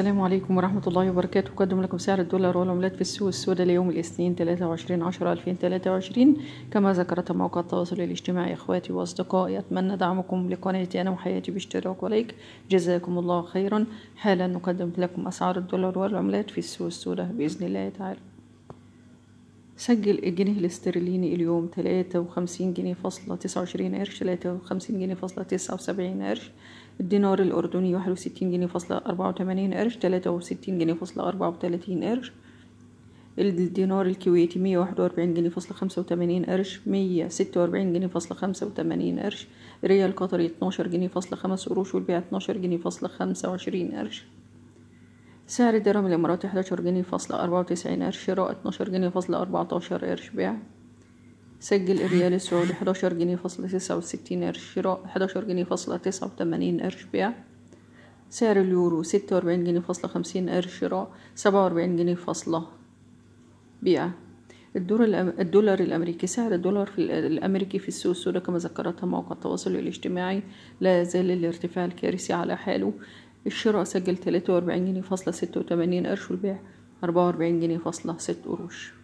السلام عليكم ورحمة الله وبركاته أقدم لكم سعر الدولار والعملات في السوق السوداء ليوم الاثنين 23 10 2023 كما ذكرت مواقع التواصل الاجتماعي إخواتي وأصدقائي أتمنى دعمكم لقناتي أنا وحياتي باشتراك ولايك جزاكم الله خيرا حالا نقدم لكم أسعار الدولار والعملات في السوق السوداء بإذن الله تعالى سجل الجنيه الاسترليني اليوم تلاتة وخمسين جنيه فاصلة تسعة وعشرين قرش تلاتة وخمسين جنيه فاصلة تسعة وسبعين قرش الدينار الأردني واحد وستين جنيه فاصلة أربعة وتمانين قرش تلاتة وستين جنيه فاصلة أربعة وتلاتين قرش الدينار الكويتي مية واحد وأربعين جنيه فاصلة خمسة وتمانين قرش مية ستة وأربعين جنيه فاصلة خمسة وتمانين قرش ريال قطري اتناشر جنيه فاصلة خمس قروش والبيع اتناشر جنيه فاصلة خمسة وعشرين قرش سعر الدرهم الإماراتي 11 جنيه فاصلة أربعة وتسعين قرش شراء 12 جنيه فاصلة أربعتاشر قرش بيع سجل الريال السعودي 11 جنيه فاصلة تسعة وستين قرش شراء 11 جنيه فاصلة تسعة وتمانين قرش بيع سعر اليورو ستة وأربعين جنيه فاصلة خمسين قرش شراء سبعة وأربعين جنيه فاصلة بيع الدولار الأمريكي سعر الدولار في الأمريكي في السوق السوداء كما ذكرتها مواقع التواصل الاجتماعي لا يزال الارتفاع الكارثي على حاله الشراء سجل 43 جنيه فاصلة ستة وتمانين قرش والبيع أربعة وأربعين جنيه فاصلة ست قروش